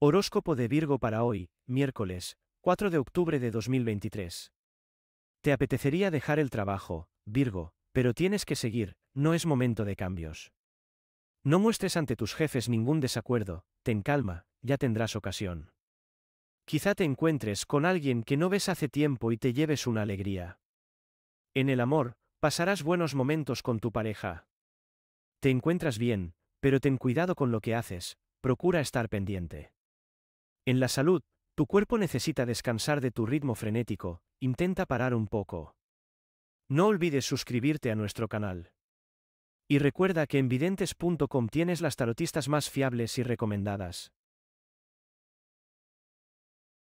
Horóscopo de Virgo para hoy, miércoles, 4 de octubre de 2023. Te apetecería dejar el trabajo, Virgo, pero tienes que seguir, no es momento de cambios. No muestres ante tus jefes ningún desacuerdo, ten calma, ya tendrás ocasión. Quizá te encuentres con alguien que no ves hace tiempo y te lleves una alegría. En el amor, pasarás buenos momentos con tu pareja. Te encuentras bien, pero ten cuidado con lo que haces, procura estar pendiente. En la salud, tu cuerpo necesita descansar de tu ritmo frenético, intenta parar un poco. No olvides suscribirte a nuestro canal. Y recuerda que en videntes.com tienes las tarotistas más fiables y recomendadas.